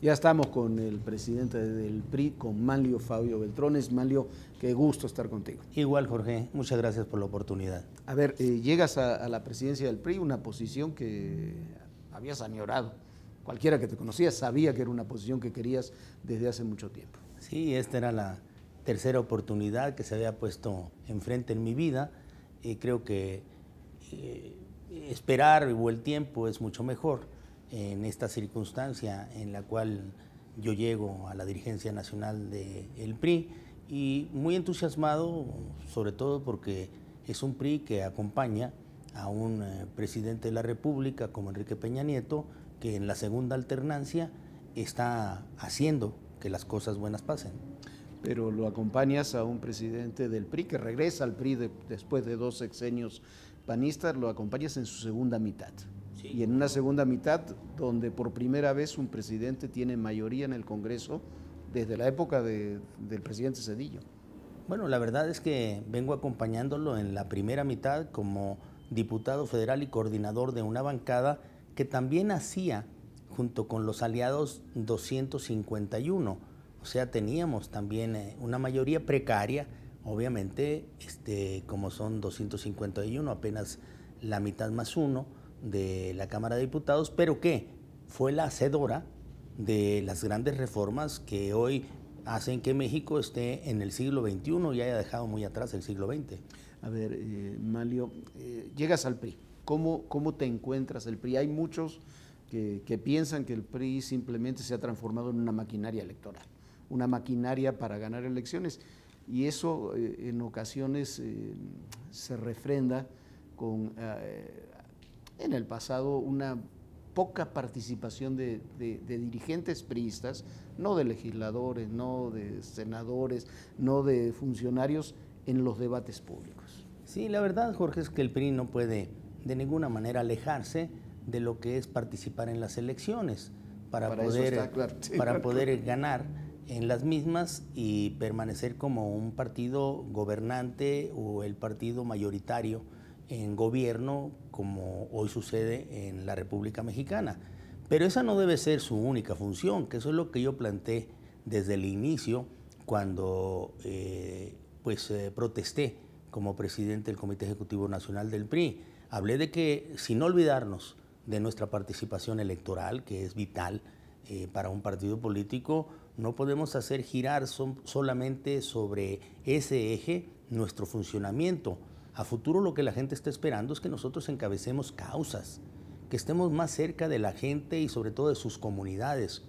Ya estamos con el presidente del PRI, con Manlio Fabio Beltrones. Manlio, qué gusto estar contigo. Igual, Jorge, muchas gracias por la oportunidad. A ver, eh, llegas a, la presidencia del PRI, una posición que habías añorado. Cualquiera que te conocía sabía que era una posición que querías desde hace mucho tiempo. Sí, esta era la tercera oportunidad que se había puesto enfrente en mi vida y creo que eh, esperar o el tiempo es mucho mejor en esta circunstancia en la cual yo llego a la dirigencia nacional del PRI y muy entusiasmado, sobre todo porque es un PRI que acompaña a un eh, presidente de la República como Enrique Peña Nieto, que en la segunda alternancia está haciendo que las cosas buenas pasen. Pero lo acompañas a un presidente del PRI que regresa al PRI después de dos sexenios panistas, lo acompañas en su segunda mitad y en una segunda mitad donde por primera vez un presidente tiene mayoría en el Congreso desde la época del presidente Cedillo. Bueno, la verdad es que vengo acompañándolo en la primera mitad como diputado federal y coordinador de una bancada que también hacía, junto con los aliados, 251. O sea, teníamos también eh, una mayoría precaria, obviamente, este, como son 251, apenas la mitad más uno de la Cámara de Diputados, pero que fue la hacedora de las grandes reformas que hoy hacen que México esté en el siglo XXI y haya dejado muy atrás el siglo XX. A ver, eh, Malio, eh, llegas al PRI. ¿Cómo, ¿Cómo te encuentras el PRI? Hay muchos que, piensan que el PRI simplemente se ha transformado en una maquinaria electoral, una maquinaria para ganar elecciones. Y eso eh, en ocasiones eh, se refrenda con en el pasado una poca participación de, dirigentes priistas, no de legisladores, no de senadores, no de funcionarios en los debates públicos. Sí, la verdad, Jorge, es que el PRI no puede de ninguna manera alejarse de lo que es participar en las elecciones para, poder ganar en las mismas y permanecer como un partido gobernante o el partido mayoritario en gobierno como hoy sucede en la República Mexicana. Pero esa no debe ser su única función, que eso es lo que yo planteé desde el inicio cuando eh, pues, eh, protesté como presidente del Comité Ejecutivo Nacional del PRI. Hablé de que, sin olvidarnos de nuestra participación electoral, que es vital eh, para un partido político, no podemos hacer girar solamente sobre ese eje nuestro funcionamiento a futuro lo que la gente está esperando es que nosotros encabecemos causas, que estemos más cerca de la gente y sobre todo de sus comunidades,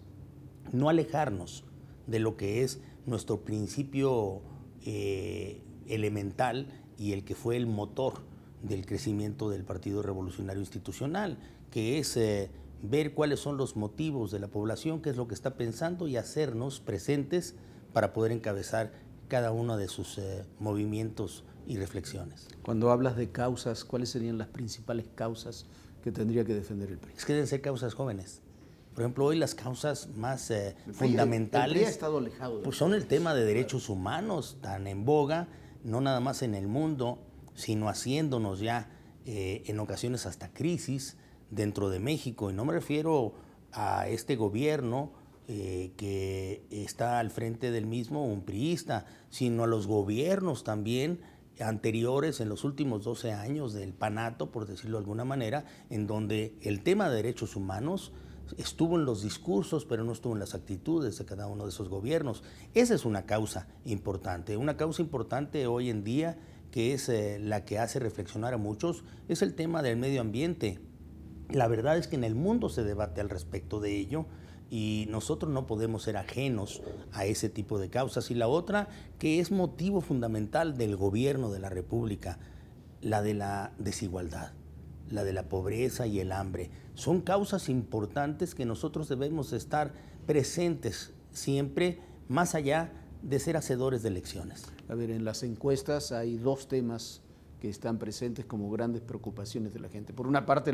no alejarnos de lo que es nuestro principio eh, elemental y el que fue el motor del crecimiento del Partido Revolucionario Institucional, que es eh, ver cuáles son los motivos de la población, qué es lo que está pensando y hacernos presentes para poder encabezar cada uno de sus eh, movimientos y reflexiones. Cuando hablas de causas, ¿cuáles serían las principales causas que tendría que defender el PRI? Es que deben ser causas jóvenes. Por ejemplo, hoy las causas más eh, fundamentales estado alejado pues son el tema de derechos humanos, tan en boga, no nada más en el mundo, sino haciéndonos ya eh, en ocasiones hasta crisis dentro de México. Y no me refiero a este gobierno eh, que está al frente del mismo un priista, sino a los gobiernos también anteriores, en los últimos 12 años del panato, por decirlo de alguna manera, en donde el tema de derechos humanos estuvo en los discursos, pero no estuvo en las actitudes de cada uno de esos gobiernos. Esa es una causa importante. Una causa importante hoy en día que es eh, la que hace reflexionar a muchos es el tema del medio ambiente. La verdad es que en el mundo se debate al respecto de ello y nosotros no podemos ser ajenos a ese tipo de causas. Y la otra, que es motivo fundamental del gobierno de la República, la de la desigualdad, la de la pobreza y el hambre. Son causas importantes que nosotros debemos estar presentes siempre, más allá de ser hacedores de elecciones. A ver, en las encuestas hay dos temas que están presentes como grandes preocupaciones de la gente. Por una parte,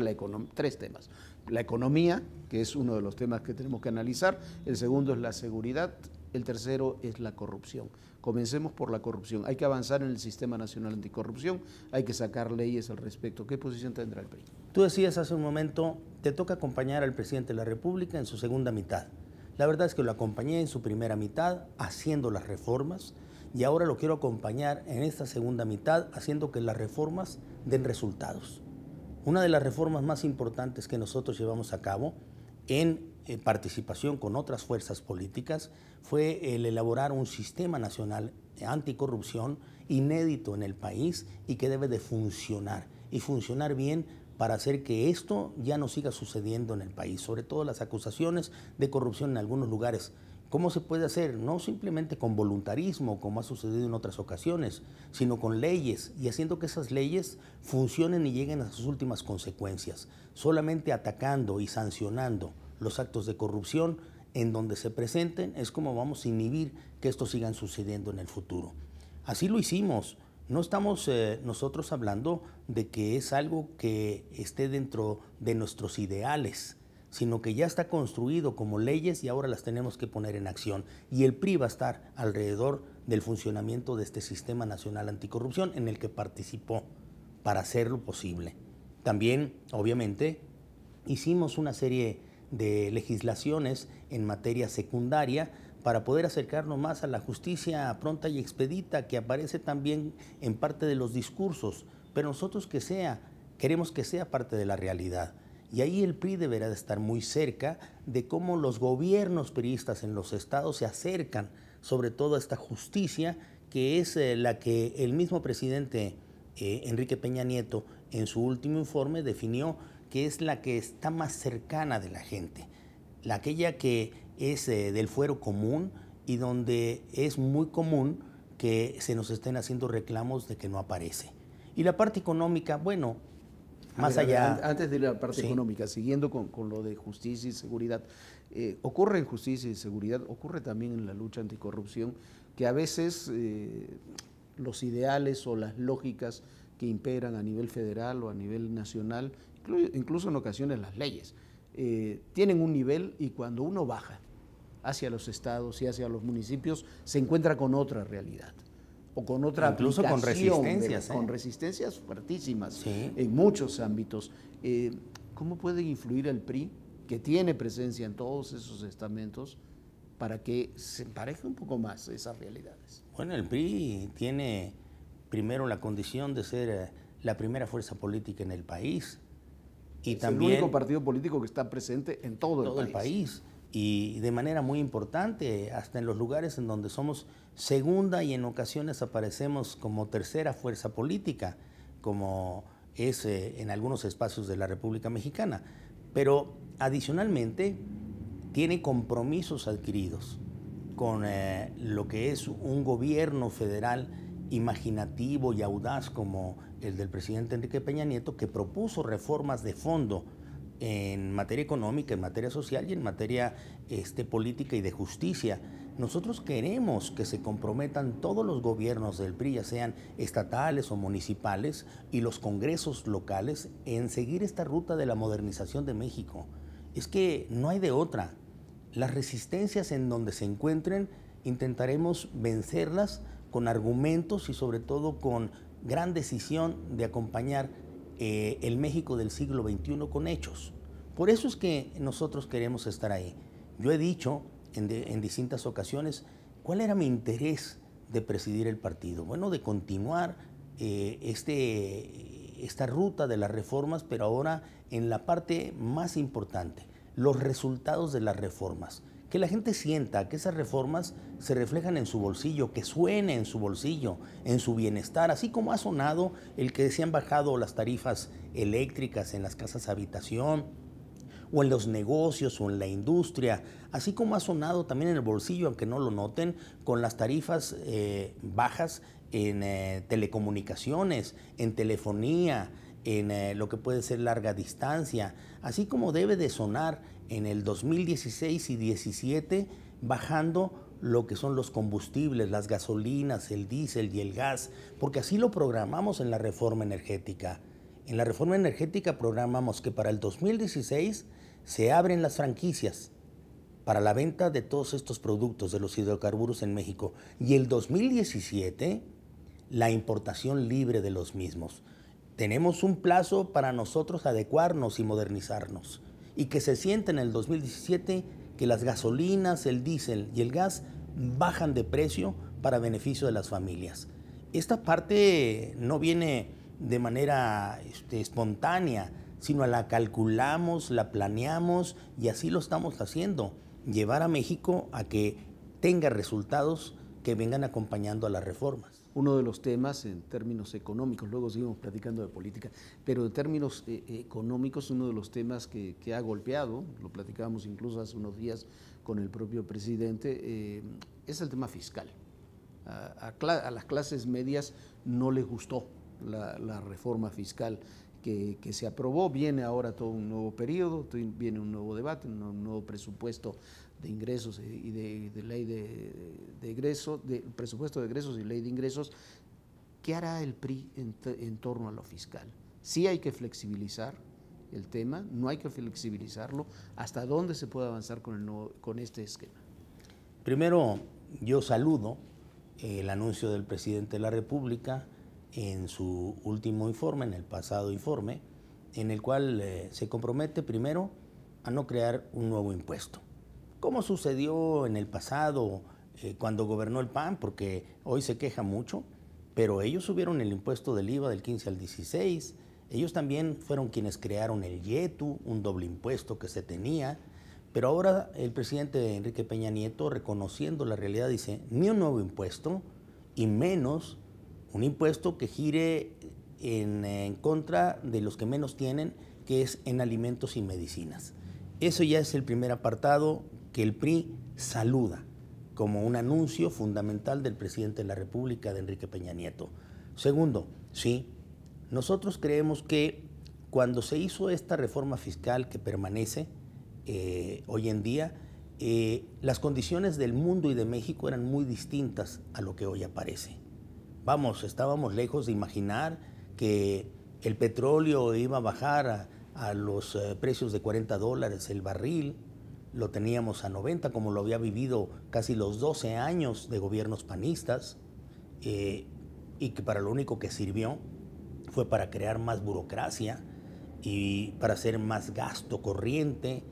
tres temas. La economía, que es uno de los temas que tenemos que analizar. El segundo es la seguridad. El tercero es la corrupción. Comencemos por la corrupción. Hay que avanzar en el Sistema Nacional Anticorrupción, hay que sacar leyes al respecto. ¿Qué posición tendrá el PRI? Tú decías hace un momento, te toca acompañar al presidente de la República en su segunda mitad. La verdad es que lo acompañé en su primera mitad haciendo las reformas, y ahora lo quiero acompañar en esta segunda mitad haciendo que las reformas den resultados. Una de las reformas más importantes que nosotros llevamos a cabo en eh, participación con otras fuerzas políticas fue el elaborar un sistema nacional anticorrupción inédito en el país y que debe de funcionar y funcionar bien para hacer que esto ya no siga sucediendo en el país, sobre todo las acusaciones de corrupción en algunos lugares ¿Cómo se puede hacer? No simplemente con voluntarismo, como ha sucedido en otras ocasiones, sino con leyes y haciendo que esas leyes funcionen y lleguen a sus últimas consecuencias. Solamente atacando y sancionando los actos de corrupción en donde se presenten es como vamos a inhibir que esto siga sucediendo en el futuro. Así lo hicimos. No estamos eh, nosotros hablando de que es algo que esté dentro de nuestros ideales sino que ya está construido como leyes y ahora las tenemos que poner en acción. Y el PRI va a estar alrededor del funcionamiento de este Sistema Nacional Anticorrupción en el que participó para hacerlo posible. También, obviamente, hicimos una serie de legislaciones en materia secundaria para poder acercarnos más a la justicia pronta y expedita que aparece también en parte de los discursos, pero nosotros que sea, queremos que sea parte de la realidad. Y ahí el PRI deberá de estar muy cerca de cómo los gobiernos priistas en los estados se acercan sobre todo a esta justicia que es eh, la que el mismo presidente eh, Enrique Peña Nieto en su último informe definió que es la que está más cercana de la gente, la aquella que es eh, del fuero común y donde es muy común que se nos estén haciendo reclamos de que no aparece. Y la parte económica, bueno, más allá. antes de la parte económica, siguiendo con, lo de justicia y seguridad, eh, ocurre en justicia y seguridad, ocurre también en la lucha anticorrupción, que a veces eh, los ideales o las lógicas que imperan a nivel federal o a nivel nacional, incluso en ocasiones las leyes, eh, tienen un nivel y cuando uno baja hacia los estados y hacia los municipios, se encuentra con otra realidad o con otra Incluso con resistencias. ¿eh? Con resistencias fuertísimas en muchos ámbitos. Eh, ¿Cómo puede influir el PRI, que tiene presencia en todos esos estamentos, para que se parezca un poco más esas realidades? Bueno, el PRI tiene primero la condición de ser eh, la primera fuerza política en el país. Y también, el único partido político que está presente en todo, El país y de manera muy importante, hasta en los lugares en donde somos segunda y en ocasiones aparecemos como tercera fuerza política, como es eh, en algunos espacios de la República Mexicana. Pero adicionalmente tiene compromisos adquiridos con eh, lo que es un gobierno federal imaginativo y audaz como el del presidente Enrique Peña Nieto, que propuso reformas de fondo en materia económica, en materia social y en materia este, política y de justicia. Nosotros queremos que se comprometan todos los gobiernos del PRI, ya sean estatales o municipales, y los congresos locales en seguir esta ruta de la modernización de México. Es que no hay de otra. Las resistencias en donde se encuentren intentaremos vencerlas con argumentos y sobre todo con gran decisión de acompañar eh, el México del siglo XXI con hechos. Por eso es que nosotros queremos estar ahí. Yo he dicho en, distintas ocasiones cuál era mi interés de presidir el partido. Bueno, de continuar eh, este, esta ruta de las reformas, pero ahora en la parte más importante, los resultados de las reformas. Que la gente sienta que esas reformas se reflejan en su bolsillo, que suene en su bolsillo, en su bienestar, así como ha sonado el que se han bajado las tarifas eléctricas en las casas habitación, o en los negocios o en la industria, así como ha sonado también en el bolsillo, aunque no lo noten, con las tarifas eh, bajas en eh, telecomunicaciones, en telefonía, en eh, lo que puede ser larga distancia, así como debe de sonar en el 2016 y 17 bajando lo que son los combustibles, las gasolinas, el diésel y el gas, porque así lo programamos en la reforma energética. En la reforma energética programamos que para el 2016 se abren las franquicias para la venta de todos estos productos de los hidrocarburos en México y el 2017 la importación libre de los mismos. Tenemos un plazo para nosotros adecuarnos y modernizarnos y que se sienta en el 2017 que las gasolinas, el diésel y el gas bajan de precio para beneficio de las familias. Esta parte no viene de manera este, espontánea, sino la calculamos, la planeamos y así lo estamos haciendo. Llevar a México a que tenga resultados que vengan acompañando a las reformas. Uno de los temas en términos económicos, luego seguimos platicando de política, pero en términos eh, eh, económicos, uno de los temas que, ha golpeado, lo platicábamos incluso hace unos días con el propio presidente, eh, es el tema fiscal. A, las clases medias no les gustó la reforma fiscal que, se aprobó, viene ahora todo un nuevo periodo, viene un nuevo debate, un nuevo, presupuesto de ingresos eh, y de, ley de, de presupuesto de egresos y ley de ingresos, ¿qué hará el PRI en, torno a lo fiscal? si hay que flexibilizar, el tema, no hay que flexibilizarlo. ¿Hasta dónde se puede avanzar con, el nuevo, con este esquema? Primero, yo saludo el anuncio del presidente de la República en su último informe, en el pasado informe, en el cual eh, se compromete primero a no crear un nuevo impuesto. ¿Cómo sucedió en el pasado eh, cuando gobernó el PAN, porque hoy se queja mucho, pero ellos subieron el impuesto del IVA del 15 al 16, ellos también fueron quienes crearon el YETU, un doble impuesto que se tenía, pero ahora el presidente Enrique Peña Nieto, reconociendo la realidad, dice, ni un nuevo impuesto y menos un impuesto que gire en, contra de los que menos tienen, que es en alimentos y medicinas. Eso ya es el primer apartado que el PRI saluda como un anuncio fundamental del presidente de la República, de Enrique Peña Nieto. Segundo, sí, nosotros creemos que cuando se hizo esta reforma fiscal que permanece eh, hoy en día, eh, las condiciones del mundo y de México eran muy distintas a lo que hoy aparece vamos, estábamos lejos de imaginar que el petróleo iba a bajar a, los eh, precios de 40 dólares el barril, lo teníamos a 90, como lo había vivido casi los 12 años de gobiernos panistas, eh, y que para lo único que sirvió fue para crear más burocracia y para hacer más gasto corriente,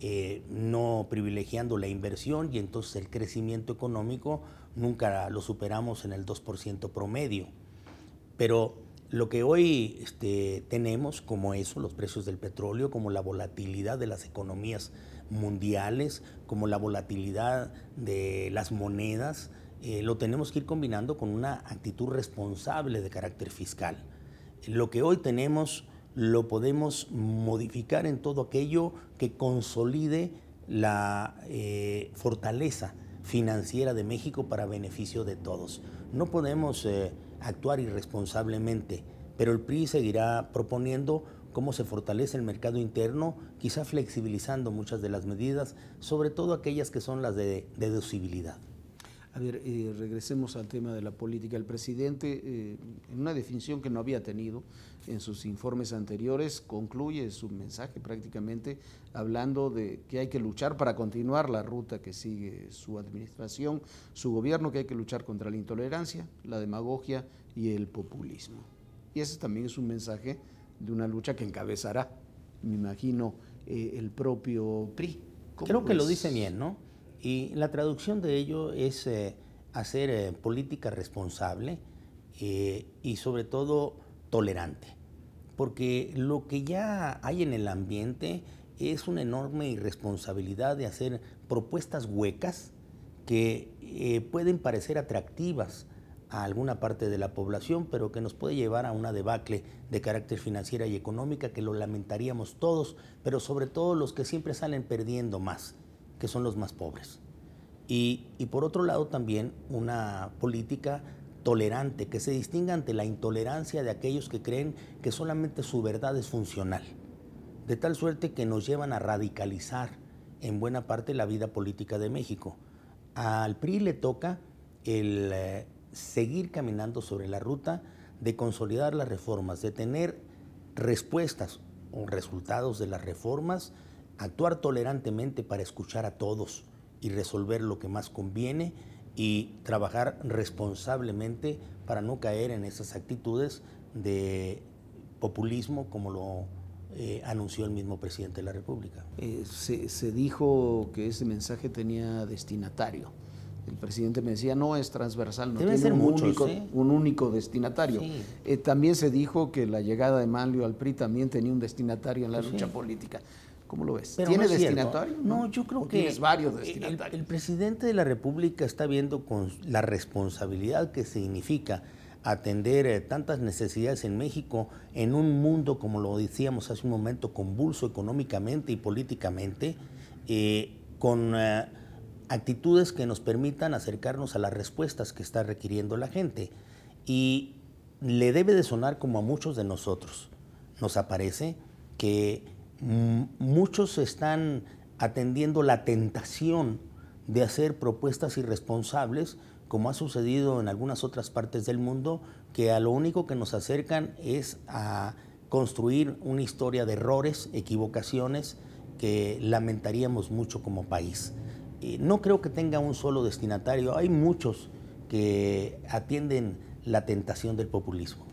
eh, no privilegiando la inversión y entonces el crecimiento económico nunca lo superamos en el 2% promedio. Pero lo que hoy este, tenemos como eso, los precios del petróleo, como la volatilidad de las economías mundiales, como la volatilidad de las monedas, eh, lo tenemos que ir combinando con una actitud responsable de carácter fiscal. Lo que hoy tenemos lo podemos modificar en todo aquello que consolide la eh, fortaleza financiera de México para beneficio de todos. No podemos eh, actuar irresponsablemente, pero el PRI seguirá proponiendo cómo se fortalece el mercado interno, quizá flexibilizando muchas de las medidas, sobre todo aquellas que son las de deducibilidad. A ver, eh, regresemos al tema de la política. El presidente, eh, en una definición que no había tenido en sus informes anteriores, concluye su mensaje prácticamente hablando de que hay que luchar para continuar la ruta que sigue su administración, su gobierno, que hay que luchar contra la intolerancia, la demagogia y el populismo. Y ese también es un mensaje de una lucha que encabezará, me imagino, eh, el propio PRI. Creo que lo dice bien, ¿no? Y la traducción de ello es eh, hacer eh, política responsable eh, y sobre todo tolerante, porque lo que ya hay en el ambiente es una enorme irresponsabilidad de hacer propuestas huecas que pueden parecer atractivas a alguna parte de la población, pero que nos puede llevar a una debacle de carácter financiera y económica que lo lamentaríamos todos, pero sobre todo los que siempre salen perdiendo más que son los más pobres. Y, por otro lado también una política tolerante, que se distinga ante la intolerancia de aquellos que creen que solamente su verdad es funcional, de tal suerte que nos llevan a radicalizar en buena parte la vida política de México. Al PRI le toca el eh, seguir caminando sobre la ruta de consolidar las reformas, de tener respuestas o resultados de las reformas, actuar tolerantemente para escuchar a todos y resolver lo que más conviene y trabajar responsablemente para no caer en esas actitudes de populismo como lo eh, anunció el mismo presidente de la República. Eh, se, dijo que ese mensaje tenía destinatario. El presidente me decía, no es transversal, no tiene un, único, destinatario. Eh, también se dijo que la llegada de Manlio al PRI también tenía un destinatario en la lucha política. ¿Cómo lo ves? ¿Tiene destinatario? No, yo creo que. Tienes varios destinatarios. El, presidente de la República está viendo con la responsabilidad que significa atender eh, tantas necesidades en México en un mundo, como lo decíamos hace un momento, convulso económicamente y políticamente, eh, con. Eh, actitudes que nos permitan acercarnos a las respuestas que está requiriendo la gente. Y le debe de sonar como a muchos de nosotros. Nos aparece que Mm, muchos están atendiendo la tentación de hacer propuestas irresponsables, como ha sucedido en algunas otras partes del mundo, que a lo único que nos acercan es a construir una historia de errores, equivocaciones que lamentaríamos mucho como país. No creo que tenga un solo destinatario, hay muchos que atienden la tentación del populismo.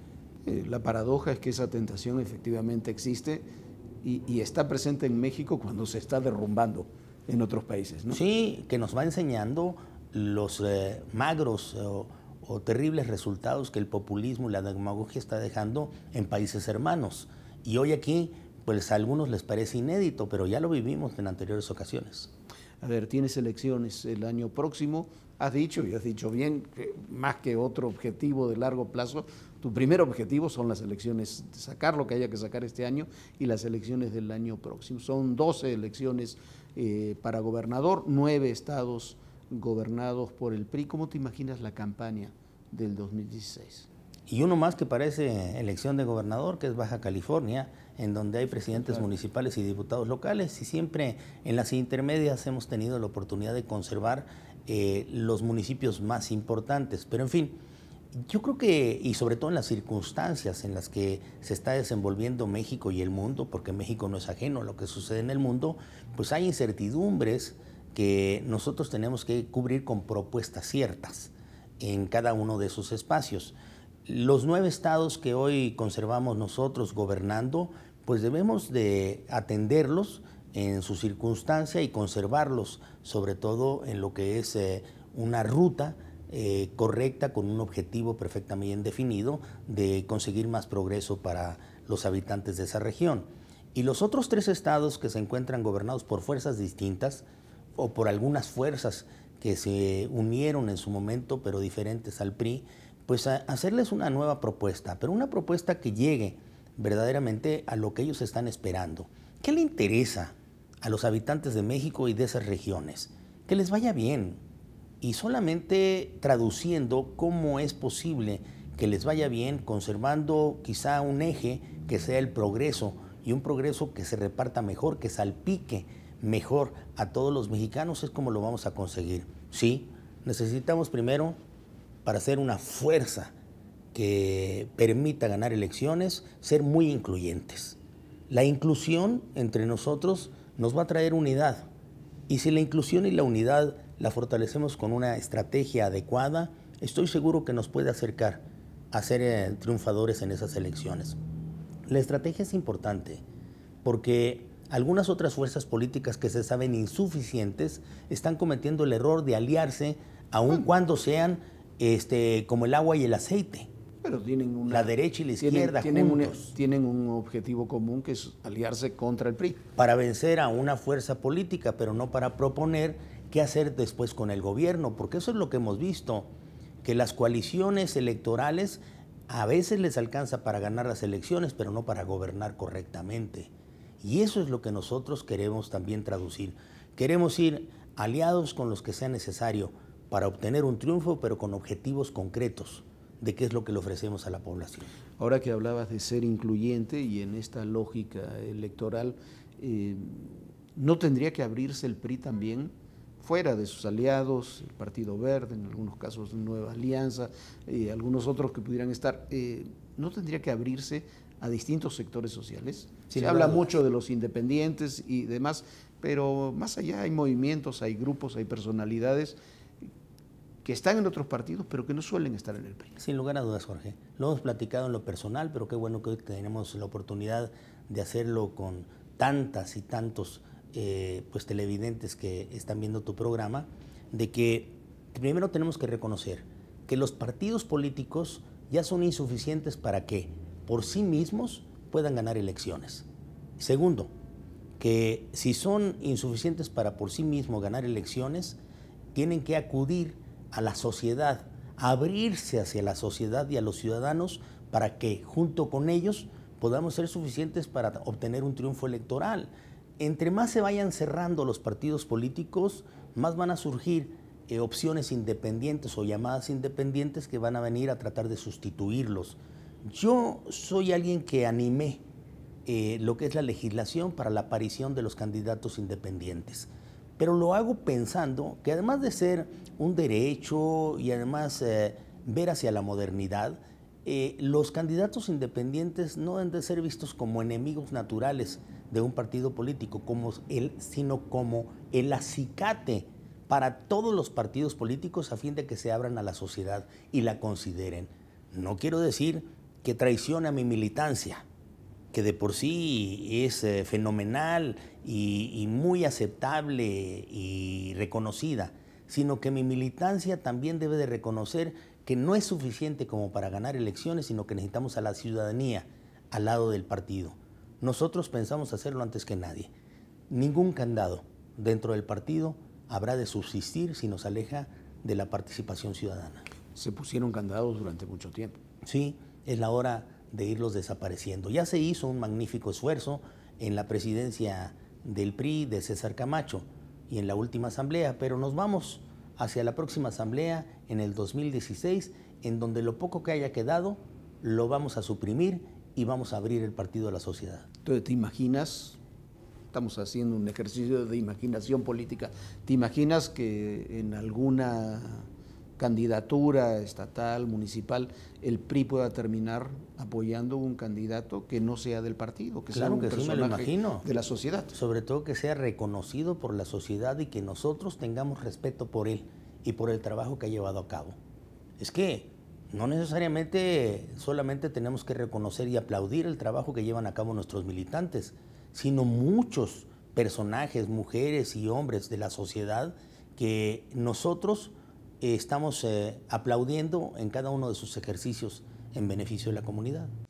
Eh, la paradoja es que esa tentación efectivamente existe y, está presente en México cuando se está derrumbando en otros países. Sí, que nos va enseñando los eh, magros eh, o, terribles resultados que el populismo y la demagogia está dejando en países hermanos. Y hoy aquí, pues a algunos les parece inédito, pero ya lo vivimos en anteriores ocasiones. A ver, tienes elecciones el año próximo. Has dicho, y has dicho bien, que más que otro objetivo de largo plazo, tu primer objetivo son las elecciones, sacar lo que haya que sacar este año y las elecciones del año próximo. Son 12 elecciones eh, para gobernador, 9 estados gobernados por el PRI. ¿Cómo te imaginas la campaña del 2016? Y uno más que parece elección de gobernador, que es Baja California, en donde hay presidentes municipales y diputados locales, y siempre en las intermedias hemos tenido la oportunidad de conservar eh, los municipios más importantes. Pero en fin, yo creo que, y sobre todo en las circunstancias en las que se está desenvolviendo México y el mundo, porque México no es ajeno a lo que sucede en el mundo, pues hay incertidumbres que nosotros tenemos que cubrir con propuestas ciertas en cada uno de esos espacios. Los nueve estados que hoy conservamos nosotros gobernando, pues debemos de atenderlos en su circunstancia y conservarlos, sobre todo en lo que es eh, una ruta eh, correcta, con un objetivo perfectamente definido de conseguir más progreso para los habitantes de esa región. Y los otros tres estados que se encuentran gobernados por fuerzas distintas o por algunas fuerzas que se unieron en su momento pero diferentes al PRI, pues hacerles una nueva propuesta, pero una propuesta que llegue verdaderamente a lo que ellos están esperando. ¿Qué le interesa a los habitantes de México y de esas regiones? Que les vaya bien, y solamente traduciendo cómo es posible que les vaya bien, conservando quizá un eje que sea el progreso y un progreso que se reparta mejor, que salpique mejor a todos los mexicanos, es como lo vamos a conseguir. Sí, necesitamos primero para ser una fuerza que permita ganar elecciones, ser muy incluyentes. La inclusión entre nosotros nos va a traer unidad. Y si la inclusión y la unidad la fortalecemos con una estrategia adecuada, estoy seguro que nos puede acercar a ser eh, triunfadores en esas elecciones. La estrategia es importante porque algunas otras fuerzas políticas que se saben insuficientes están cometiendo el error de aliarse aun cuando sean este, como el agua y el aceite. Pero tienen la derecha y la izquierda tienen, Un, tienen un objetivo común que es aliarse contra el PRI. Para vencer a una fuerza política, pero no para proponer qué hacer después con el gobierno, porque eso es lo que hemos visto, que las coaliciones electorales a veces les alcanza para ganar las elecciones, pero no para gobernar correctamente. Y eso es lo que nosotros queremos también traducir. Queremos ir aliados con los que sea necesario para obtener un triunfo, pero con objetivos concretos de qué es lo que le ofrecemos a la población. Ahora que hablabas de ser incluyente y en esta lógica electoral, eh, ¿no tendría que abrirse el PRI también fuera de sus aliados, el Partido Verde, en algunos casos Nueva Alianza, y algunos otros que pudieran estar, eh, ¿no tendría que abrirse a distintos sectores sociales? Se habla mucho de los independientes y demás, pero más allá hay movimientos, hay grupos, hay personalidades que están en otros partidos, pero que no suelen estar en el PRI. Sin lugar a dudas, Jorge. Lo hemos platicado en lo personal, pero qué bueno que hoy tenemos la oportunidad de hacerlo con tantas y tantos eh, pues televidentes que están viendo tu programa, de que primero tenemos que reconocer que los partidos políticos ya son insuficientes para que por sí mismos puedan ganar elecciones. Segundo, que si son insuficientes para por sí mismos ganar elecciones, tienen que acudir a la sociedad, abrirse hacia la sociedad y a los ciudadanos para que junto con ellos podamos ser suficientes para obtener un triunfo electoral entre más se vayan cerrando los partidos políticos, más van a surgir eh, opciones independientes o llamadas independientes que van a venir a tratar de sustituirlos. Yo soy alguien que animé eh, lo que es la legislación para la aparición de los candidatos independientes, pero lo hago pensando que además de ser un derecho y además eh, ver hacia la modernidad, los candidatos independientes no deben de ser vistos como enemigos naturales, de un partido político, como sino como el acicate para todos los partidos políticos a fin de que se abran a la sociedad y la consideren. No quiero decir que traicione a mi militancia, que de por sí es eh, fenomenal y, y muy aceptable y reconocida, sino que mi militancia también debe de reconocer que no es suficiente como para ganar elecciones, sino que necesitamos a la ciudadanía al lado del partido. Nosotros pensamos hacerlo antes que nadie. Ningún candado dentro del partido habrá de subsistir si nos aleja de la participación ciudadana. Se pusieron candados durante mucho tiempo. Sí, es la hora de irlos desapareciendo. Ya se hizo un magnífico esfuerzo en la presidencia del PRI de César Camacho y en la última asamblea, pero nos vamos hacia la próxima asamblea en el 2016, en donde lo poco que haya quedado lo vamos a suprimir y vamos a abrir el partido a la sociedad. Entonces, ¿te imaginas? Estamos haciendo un ejercicio de imaginación política. ¿Te imaginas que en alguna candidatura estatal, municipal, el PRI pueda terminar apoyando un candidato que no sea del partido, que claro sea que sí lo imagino. de la sociedad. Sobre todo que sea reconocido por la sociedad y que nosotros tengamos respeto por él y por el trabajo que ha llevado a cabo. Es que no necesariamente solamente tenemos que reconocer y aplaudir el trabajo que llevan a cabo nuestros militantes, sino muchos personajes, mujeres y hombres de la sociedad que nosotros eh, estamos eh, aplaudiendo en cada uno de sus ejercicios en beneficio de la comunidad.